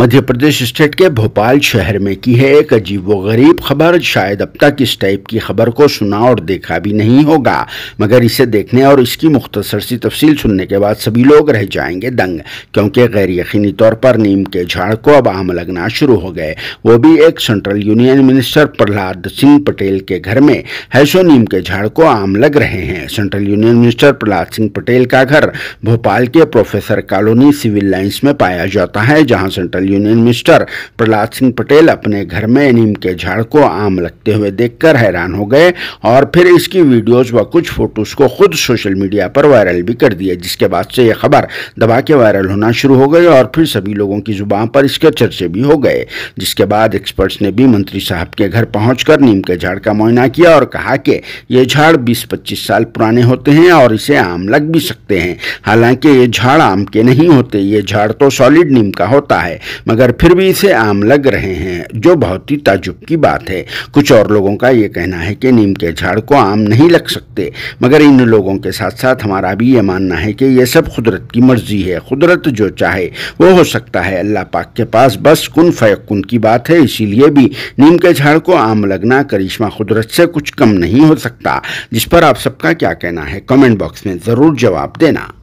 मध्य प्रदेश state के भोपाल शहर में की है एक अजीब व गरीब खबर शायद अब तक इस टाइप की खबर को सुना और देखा भी नहीं होगा मगर इसे देखने और इसकी मुख्तसर सी तफसील सुनने के बाद सभी लोग रह जाएंगे दंग क्योंकि गैर यकीनी तौर पर नीम के झाड़ को अब आम लगना शुरू हो गए वो भी एक central union minister Prahlad Singh Patel के घर में हैसो नीम के झाड़ को आम लग रहे हैं central union minister Prahlad Singh Patel का घर भोपाल के प्रोफेसर कॉलोनी सिविल लाइन्स में पाया जाता है जहाँ central central union minister Prahlad Singh Patel अपने घर में नीम के झाड़ को आम लगते हुए देखकर हैरान हो गए और फिर इसकी वीडियोस व कुछ फोटोज को खुद सोशल मीडिया पर वायरल भी कर दिए जिसके बाद से यह खबर दबा के वायरल होना शुरू हो गई और फिर सभी लोगों की जुबान पर इसके चर्चे भी हो गए जिसके बाद एक्सपर्ट्स ने भी मंत्री साहब के घर पहुंचकर नीम के झाड़ का मुआयना किया और कहा कि ये झाड बीस पच्चीस साल पुराने होते हैं और इसे आम लग भी सकते हैं हालांकि ये झाड़ आम के नहीं होते ये झाड़ तो सॉलिड नीम का होता है मगर फिर भी इसे आम लग रहे हैं जो बहुत ही ताजुब की बात है कुछ और लोगों का ये कहना है कि नीम के झाड़ को आम नहीं लग सकते मगर इन लोगों के साथ साथ हमारा भी ये मानना है कि यह सब कुदरत की मर्जी है कुदरत जो चाहे वो हो सकता है अल्लाह पाक के पास बस कन फ़ैकुन की बात है इसीलिए भी नीम के झाड़ को आम लगना करिश्मा कुदरत से कुछ कम नहीं हो सकता जिस पर आप सबका क्या कहना है कमेंट बॉक्स में ज़रूर जवाब देना